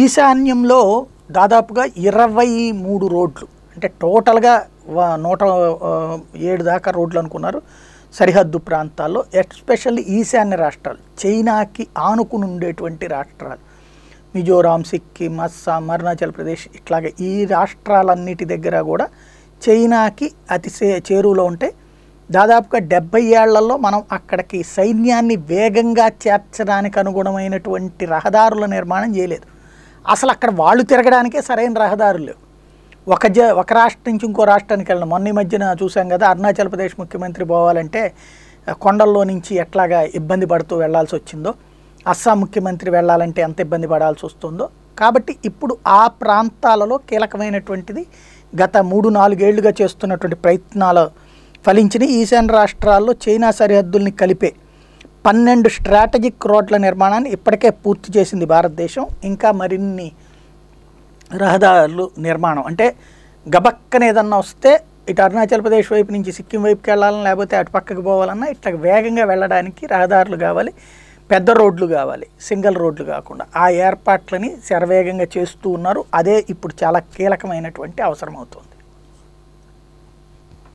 ఈశాన్యంలో దాదాపుగా ఇరవై మూడు రోడ్లు అంటే టోటల్గా నూట ఏడు దాకా రోడ్లు అనుకున్నారు సరిహద్దు ప్రాంతాల్లో ఎస్పెషల్లీ ఈశాన్య రాష్ట్రాలు చైనాకి ఆనుకుని ఉండేటువంటి రాష్ట్రాలు మిజోరాం సిక్కిం అస్సాం అరుణాచల్ ప్రదేశ్ ఇట్లాగే ఈ రాష్ట్రాలన్నిటి దగ్గర కూడా చైనాకి అతి చేరువలో ఉంటే దాదాపుగా డెబ్బై ఏళ్లలో మనం అక్కడికి సైన్యాన్ని వేగంగా చేర్చడానికి అనుగుణమైనటువంటి రహదారుల నిర్మాణం చేయలేదు అసలు అక్కడ వాళ్ళు తిరగడానికే సరైన రహదారులు ఒక జ ఒక రాష్ట్రం నుంచి ఇంకో రాష్ట్రానికి వెళ్ళిన మొన్న ఈ మధ్యన చూసాం కదా అరుణాచల్ ప్రదేశ్ ముఖ్యమంత్రి పోవాలంటే కొండల్లో నుంచి ఎట్లాగా ఇబ్బంది పడుతూ వెళ్లాల్సి వచ్చిందో అస్సాం ముఖ్యమంత్రి వెళ్ళాలంటే ఎంత ఇబ్బంది పడాల్సి వస్తుందో కాబట్టి ఇప్పుడు ఆ ప్రాంతాలలో కీలకమైనటువంటిది గత మూడు నాలుగేళ్లుగా చేస్తున్నటువంటి ప్రయత్నాలు ఫలించిన ఈశాన్య రాష్ట్రాల్లో చైనా సరిహద్దుల్ని కలిపే పన్నెండు స్ట్రాటజిక్ రోడ్ల నిర్మాణాన్ని ఇప్పటికే పూర్తి చేసింది భారతదేశం ఇంకా మరిన్ని రహదారులు నిర్మాణం అంటే గబక్కన ఏదన్నా వస్తే ఇటు అరుణాచల్ ప్రదేశ్ వైపు నుంచి సిక్కిం వైపుకి వెళ్ళాలని లేకపోతే అటు పక్కకు పోవాలన్నా ఇట్లా వేగంగా వెళ్ళడానికి రహదారులు కావాలి పెద్ద రోడ్లు కావాలి సింగిల్ రోడ్లు కాకుండా ఆ ఏర్పాట్లని శరవేగంగా చేస్తూ ఉన్నారు అదే ఇప్పుడు చాలా కీలకమైనటువంటి అవసరం అవుతుంది